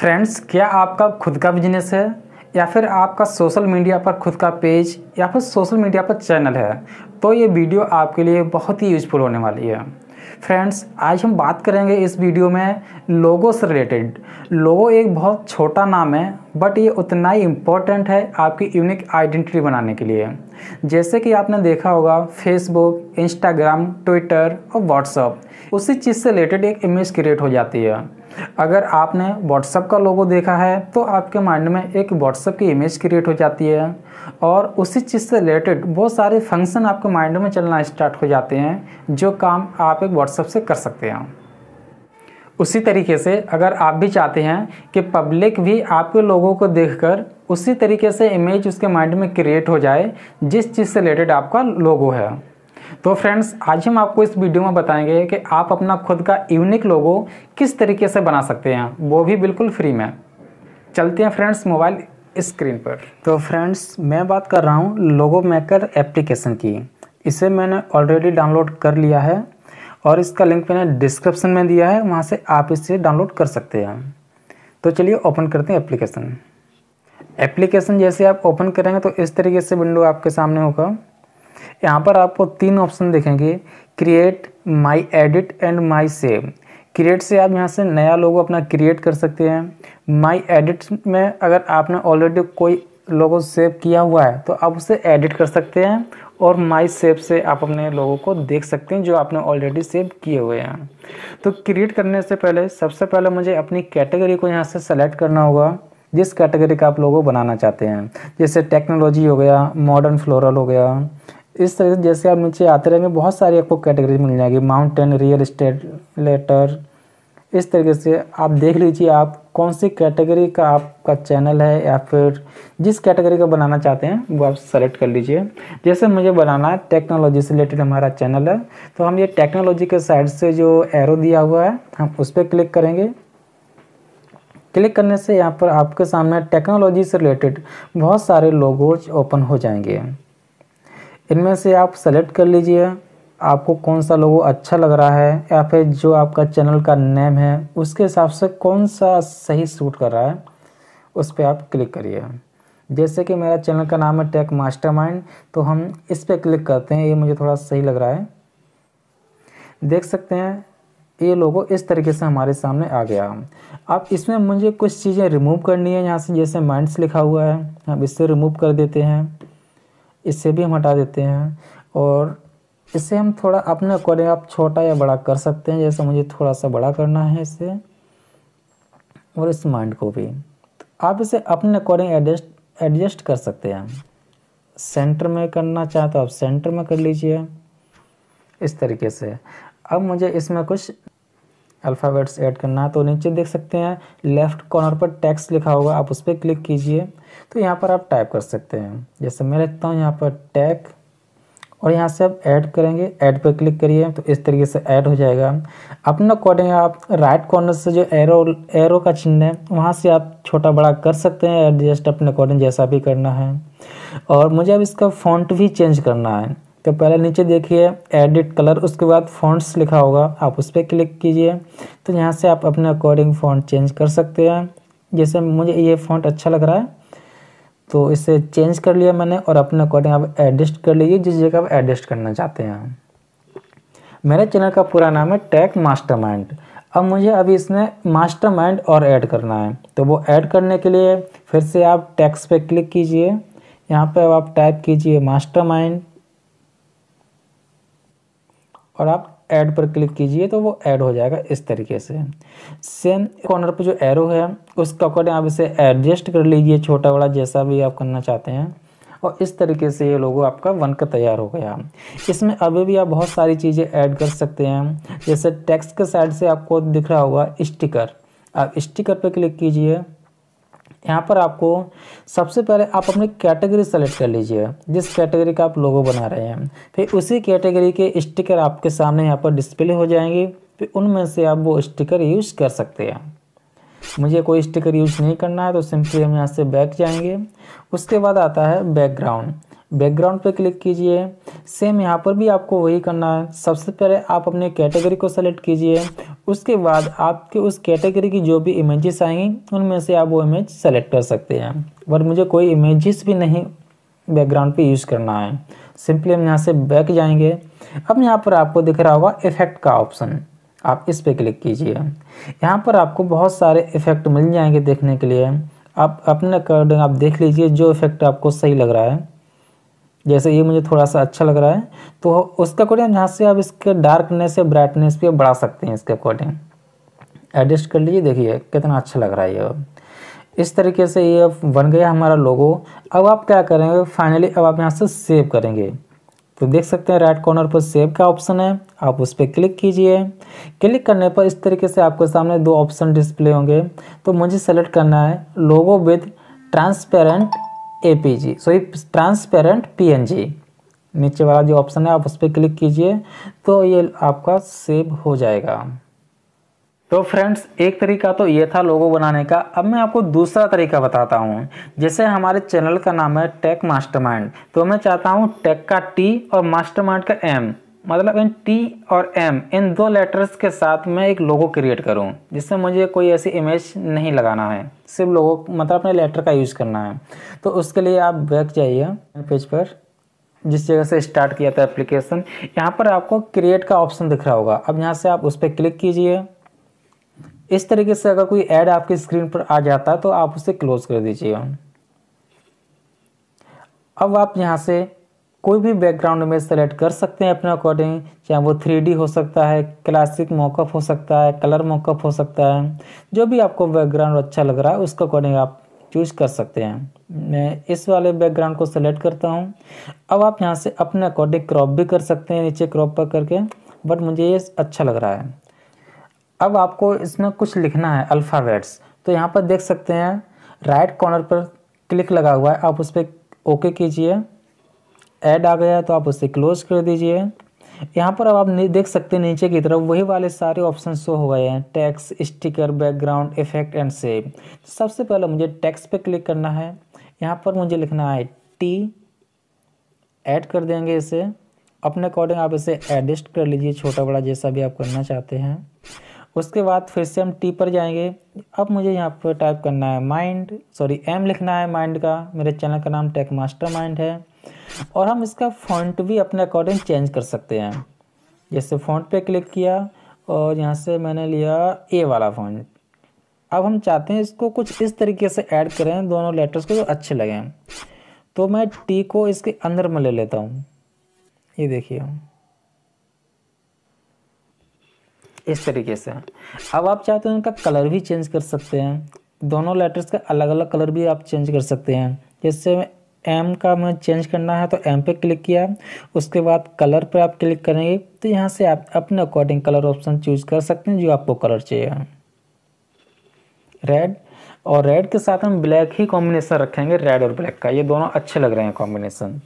friends क्या आपका खुद का बिजनेस है या फिर आपका सोशल मीडिया पर खुद का पेज या फिर सोशल मीडिया पर चैनल है तो ये वीडियो आपके लिए बहुत ही यूजफुल होने वाली है फ्रेंड्स आज हम बात करेंगे इस वीडियो में लोगो से रिलेटेड लोगो एक बहुत छोटा नाम है बट ये उतना ही इम्पोर्टेंट है आपकी यूनिक आइडेंटिटी बनाने के लिए जैसे कि आपने देखा होगा फेसबुक इंस्टाग्राम ट्विटर और व्हाट्सअप उसी चीज़ से रिलेटेड एक इमेज क्रिएट हो जाती है अगर आपने व्हाट्सअप का लोगो देखा है तो आपके माइंड में एक व्हाट्सअप की इमेज क्रिएट हो जाती है और उसी चीज़ से रिलेटेड बहुत सारे फंक्शन आपके माइंड में चलना स्टार्ट हो जाते हैं जो काम आप एक व्हाट्सअप से कर सकते हैं उसी तरीके से अगर आप भी चाहते हैं कि पब्लिक भी आपके लोगों को देखकर उसी तरीके से इमेज उसके माइंड में क्रिएट हो जाए जिस चीज़ से रिलेटेड आपका लोगो है तो फ्रेंड्स आज हम आपको इस वीडियो में बताएंगे कि आप अपना खुद का यूनिक लोगो किस तरीके से बना सकते हैं वो भी बिल्कुल फ्री में चलते हैं फ्रेंड्स मोबाइल स्क्रीन पर तो फ्रेंड्स मैं बात कर रहा हूँ लोगो मेकर एप्लीकेशन की इसे मैंने ऑलरेडी डाउनलोड कर लिया है और इसका लिंक मैंने डिस्क्रिप्शन में दिया है वहाँ से आप इसे डाउनलोड कर सकते हैं तो चलिए ओपन करते हैं एप्लीकेशन एप्लीकेशन जैसे आप ओपन करेंगे तो इस तरीके से विंडो आपके सामने होगा यहाँ पर आपको तीन ऑप्शन देखेंगे create my edit and my save create से आप यहाँ से नया लोगो अपना क्रिएट कर सकते हैं माई एडिट में अगर आपने ऑलरेडी कोई लोगो सेव किया हुआ है तो आप उसे एडिट कर सकते हैं और माई सेव से आप अपने लोगों को देख सकते हैं जो आपने ऑलरेडी सेव किए हुए हैं तो क्रिएट करने से पहले सबसे पहले मुझे अपनी कैटेगरी को यहाँ से सेलेक्ट करना होगा जिस कैटेगरी का आप लोगों बनाना चाहते हैं जैसे टेक्नोलॉजी हो गया मॉडर्न फ्लोरल हो गया इस तरह से जैसे आप नीचे आते रहेंगे बहुत सारी आपको कैटेगरीज मिल जाएगी माउंटेन रियल इस्टेट लेटर इस तरीके से आप देख लीजिए आप कौन सी कैटेगरी का आपका चैनल है या फिर जिस कैटेगरी का बनाना चाहते हैं वो आप सेलेक्ट कर लीजिए जैसे मुझे बनाना है टेक्नोलॉजी से रिलेटेड हमारा चैनल है तो हम ये टेक्नोलॉजी के साइड से जो एरो दिया हुआ है हम उस पर क्लिक करेंगे क्लिक करने से यहाँ पर आपके सामने टेक्नोलॉजी से रिलेटेड बहुत सारे लोगोज ओपन हो जाएंगे इनमें से आप सेलेक्ट कर लीजिए आपको कौन सा लोगो अच्छा लग रहा है या फिर जो आपका चैनल का नेम है उसके हिसाब से कौन सा सही सूट कर रहा है उस पर आप क्लिक करिए जैसे कि मेरा चैनल का नाम है टेक मास्टरमाइंड तो हम इस पर क्लिक करते हैं ये मुझे थोड़ा सही लग रहा है देख सकते हैं ये लोगो इस तरीके से हमारे सामने आ गया अब इसमें मुझे कुछ चीज़ें रिमूव करनी है यहाँ से जैसे माइंड्स लिखा हुआ है हम इससे रिमूव कर देते हैं इससे भी हम हटा देते हैं और इसे हम थोड़ा अपने अकॉर्डिंग आप छोटा या बड़ा कर सकते हैं जैसे मुझे थोड़ा सा बड़ा करना है इसे और इस माइंड को भी तो आप इसे अपने अकॉर्डिंग एडजस्ट एडजस्ट कर सकते हैं सेंटर में करना चाहें तो आप सेंटर में कर लीजिए इस तरीके से अब मुझे इसमें कुछ अल्फ़ाबेट्स ऐड करना है तो नीचे देख सकते हैं लेफ़्ट कॉर्नर पर टैक्स लिखा होगा आप उस पर क्लिक कीजिए तो यहाँ पर आप टाइप कर सकते हैं जैसे मैं लिखता हूँ यहाँ पर टैग और यहाँ से आप ऐड करेंगे ऐड पर क्लिक करिए तो इस तरीके से ऐड हो जाएगा अपने अकॉर्डिंग आप राइट कॉर्नर से जो एरो एरो का चिन्ह है वहाँ से आप छोटा बड़ा कर सकते हैं एडजस्ट अपने अकॉर्डिंग जैसा भी करना है और मुझे अब इसका फॉन्ट भी चेंज करना है तो पहले नीचे देखिए एडिट कलर उसके बाद फ़ॉन्ट्स लिखा होगा आप उस पर क्लिक कीजिए तो यहाँ से आप अपने अकॉर्डिंग फ़ॉन्ट चेंज कर सकते हैं जैसे मुझे ये फ़ॉन्ट अच्छा लग रहा है तो इसे चेंज कर लिया मैंने और अपने अकॉर्डिंग आप एडजस्ट कर लीजिए जिस जगह आप एडजस्ट करना चाहते हैं मेरे चैनल का पूरा नाम है मास्टर माइंड अब मुझे अभी इसमें माइंड और ऐड करना है तो वो ऐड करने के लिए फिर से आप टैक्स पे क्लिक कीजिए यहाँ पे आप टाइप कीजिए माइंड और आप ऐड पर क्लिक कीजिए तो वो ऐड हो जाएगा इस तरीके से सेम कॉर्नर पर जो एरो है उसके अकॉर्डिंग आप इसे एडजस्ट कर लीजिए छोटा बड़ा जैसा भी आप करना चाहते हैं और इस तरीके से ये लोगो आपका बन कर तैयार हो गया इसमें अभी भी आप बहुत सारी चीज़ें ऐड कर सकते हैं जैसे टेक्स्ट के साइड से आपको दिख रहा होगा स्टिकर आप स्टिकर पर क्लिक कीजिए यहाँ पर आपको सबसे पहले आप अपनी कैटेगरी सेलेक्ट कर लीजिए जिस कैटेगरी का आप लोगो बना रहे हैं फिर उसी कैटेगरी के स्टिकर आपके सामने यहाँ पर डिस्प्ले हो जाएंगे फिर उनमें से आप वो स्टिकर यूज़ कर सकते हैं मुझे कोई स्टिकर यूज नहीं करना है तो सिंपली हम यहाँ से बैक जाएंगे उसके बाद आता है बैकग्राउंड बैकग्राउंड पर क्लिक कीजिए सेम यहाँ पर भी आपको वही करना है सबसे पहले आप अपने कैटेगरी को सेलेक्ट कीजिए उसके बाद आपके उस कैटेगरी की जो भी इमेजेस आएंगी उनमें से आप वो इमेज सेलेक्ट कर सकते हैं बट मुझे कोई इमेजेस भी नहीं बैकग्राउंड पे यूज़ करना है सिंपली हम यहाँ से बैक जाएंगे अब यहाँ पर आपको दिख रहा होगा इफेक्ट का ऑप्शन आप इस पर क्लिक कीजिए यहाँ पर आपको बहुत सारे इफेक्ट मिल जाएंगे देखने के लिए आप अपने अकॉर्डिंग आप देख लीजिए जो इफेक्ट आपको सही लग रहा है जैसे ये मुझे थोड़ा सा अच्छा लग रहा है तो उसके अकॉर्डिंग यहाँ से आप इसके डार्कनेस या ब्राइटनेस भी बढ़ा सकते हैं इसके अकॉर्डिंग एडजस्ट कर लीजिए देखिए कितना अच्छा लग रहा है ये अब इस तरीके से ये अब बन गया हमारा लोगो अब आप क्या करेंगे फाइनली अब आप यहाँ से सेव करेंगे तो देख सकते हैं राइट कॉर्नर पर सेव का ऑप्शन है आप उस पर क्लिक कीजिए क्लिक करने पर इस तरीके से आपके सामने दो ऑप्शन डिस्प्ले होंगे तो मुझे सेलेक्ट करना है logo with transparent a sorry transparent P नीचे वाला जो ऑप्शन है आप उस पर क्लिक कीजिए तो ये आपका सेव हो जाएगा तो फ्रेंड्स एक तरीका तो ये था लोगो बनाने का अब मैं आपको दूसरा तरीका बताता हूँ जैसे हमारे चैनल का नाम है टेक मास्टरमाइंड तो मैं चाहता हूँ टेक का टी और मास्टरमाइंड का एम मतलब इन टी और एम इन दो लेटर्स के साथ मैं एक लोगो क्रिएट करूं जिससे मुझे कोई ऐसी इमेज नहीं लगाना है सिर्फ लोगो मतलब अपने लेटर का यूज़ करना है तो उसके लिए आप बैक जाइए पेज पर जिस जगह से स्टार्ट किया था एप्लीकेशन यहाँ पर आपको क्रिएट का ऑप्शन दिख रहा होगा अब यहाँ से आप उस पर क्लिक कीजिए इस तरीके से अगर कोई ऐड आपकी स्क्रीन पर आ जाता है तो आप उसे क्लोज कर दीजिए अब आप यहाँ से कोई भी बैकग्राउंड इमेज सेलेक्ट कर सकते हैं अपने अकॉर्डिंग चाहे वो थ्री हो सकता है क्लासिक मॉकअप हो सकता है कलर मॉकअप हो सकता है जो भी आपको बैकग्राउंड अच्छा लग रहा है उसके अकॉर्डिंग आप चूज कर सकते हैं मैं इस वाले बैकग्राउंड को सेलेक्ट करता हूँ अब आप यहाँ से अपने अकॉर्डिंग क्रॉप भी कर सकते हैं नीचे क्रॉप पर करके बट मुझे ये अच्छा लग रहा है अब आपको इसमें कुछ लिखना है अल्फ़ाबेट्स तो यहाँ पर देख सकते हैं राइट कॉर्नर पर क्लिक लगा हुआ है आप उस पर ओके कीजिए ऐड आ गया तो आप उसे क्लोज़ कर दीजिए यहाँ पर अब आप देख सकते हैं नीचे की तरफ वही वाले सारे ऑप्शन शो हो गए हैं text sticker background effect and save सबसे पहले मुझे टैक्स पे क्लिक करना है यहाँ पर मुझे लिखना है टी ऐड कर देंगे इसे अपने अकॉर्डिंग आप इसे एडजस्ट कर लीजिए छोटा बड़ा जैसा भी आप करना चाहते हैं उसके बाद फिर से हम टी पर जाएंगे अब मुझे यहाँ पर टाइप करना है माइंड सॉरी एम लिखना है माइंड का मेरे चैनल का नाम टेक मास्टर माइंड है और हम इसका फ़ॉन्ट भी अपने अकॉर्डिंग चेंज कर सकते हैं जैसे फ़ॉन्ट पे क्लिक किया और यहाँ से मैंने लिया ए वाला फ़ॉन्ट अब हम चाहते हैं इसको कुछ इस तरीके से ऐड करें दोनों लेटर्स को जो अच्छे लगें तो मैं टी को इसके अंदर में ले लेता हूँ ये देखिए इस तरीके से अब आप चाहते हैं उनका कलर भी चेंज कर सकते हैं दोनों लेटर्स का अलग अलग कलर भी आप चेंज कर सकते हैं जैसे एम का मैं चेंज करना है तो एम पे क्लिक किया उसके बाद कलर पर आप क्लिक करेंगे तो यहाँ से आप अपने अकॉर्डिंग कलर ऑप्शन चूज कर सकते हैं जो आपको कलर चाहिए रेड और रेड के साथ हम ब्लैक ही कॉम्बिनेशन रखेंगे रेड और ब्लैक का ये दोनों अच्छे लग रहे हैं कॉम्बिनेशन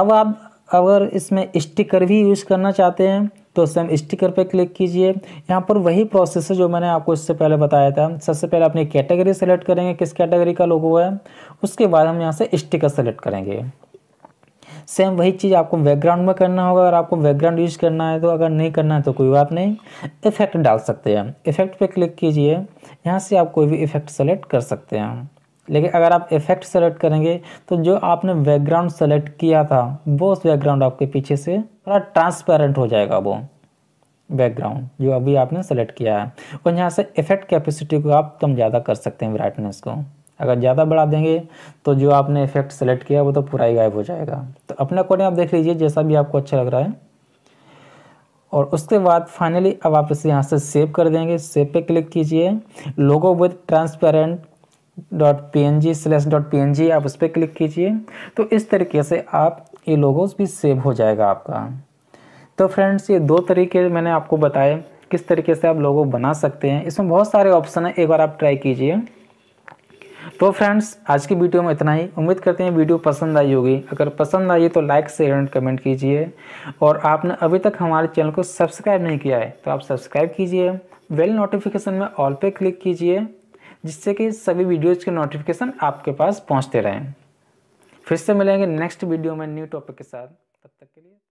अब आप अगर इसमें स्टिकर भी यूज़ करना चाहते हैं तो सेम स्टिकर पर क्लिक कीजिए यहाँ पर वही प्रोसेस है जो मैंने आपको इससे पहले बताया था सबसे पहले अपनी कैटेगरी सेलेक्ट करेंगे किस कैटेगरी का लोगो है उसके बाद हम यहाँ से स्टिकर सेलेक्ट करेंगे सेम वही चीज़ आपको बैकग्राउंड में करना होगा अगर आपको बैकग्राउंड यूज करना है तो अगर नहीं करना है तो कोई बात नहीं इफेक्ट डाल सकते हैं इफेक्ट पे क्लिक कीजिए यहाँ से आप कोई भी इफेक्ट सेलेक्ट कर सकते हैं लेकिन अगर आप इफेक्ट सेलेक्ट करेंगे तो जो आपने बैकग्राउंड सेलेक्ट किया था वो उस बैकग्राउंड आपके पीछे से थोड़ा ट्रांसपेरेंट हो जाएगा वो बैकग्राउंड जो अभी आपने सेलेक्ट किया है और यहाँ से इफेक्ट कैपेसिटी को आप कम ज़्यादा कर सकते हैं ब्राइटनेस को अगर ज़्यादा बढ़ा देंगे तो जो आपने इफेक्ट सेलेक्ट किया वो तो पूरा ही गायब हो जाएगा तो अपने अकॉर्डिंग आप देख लीजिए जैसा भी आपको अच्छा लग रहा है और उसके बाद फाइनली अब आप इसे यहाँ से सेव कर देंगे सेव पे क्लिक कीजिए logo with transparent dot P N G slash dot P N G आप उस पर क्लिक कीजिए तो इस तरीके से आप ये लोगोस भी सेव हो जाएगा आपका तो फ्रेंड्स ये दो तरीके मैंने आपको बताए किस तरीके से आप लोगो बना सकते हैं इसमें बहुत सारे ऑप्शन हैं एक बार आप ट्राई कीजिए तो फ्रेंड्स आज की वीडियो में इतना ही उम्मीद करते हैं वीडियो पसंद आई होगी अगर पसंद आई तो लाइक शेयर एंड कमेंट कीजिए और आपने अभी तक हमारे चैनल को सब्सक्राइब नहीं किया है तो आप सब्सक्राइब कीजिए वेल नोटिफिकेशन में ऑल पे क्लिक कीजिए जिससे कि सभी वीडियोज़ के नोटिफिकेशन आपके पास पहुँचते रहें फिर से मिलेंगे नेक्स्ट वीडियो में न्यू टॉपिक के साथ तब तक के लिए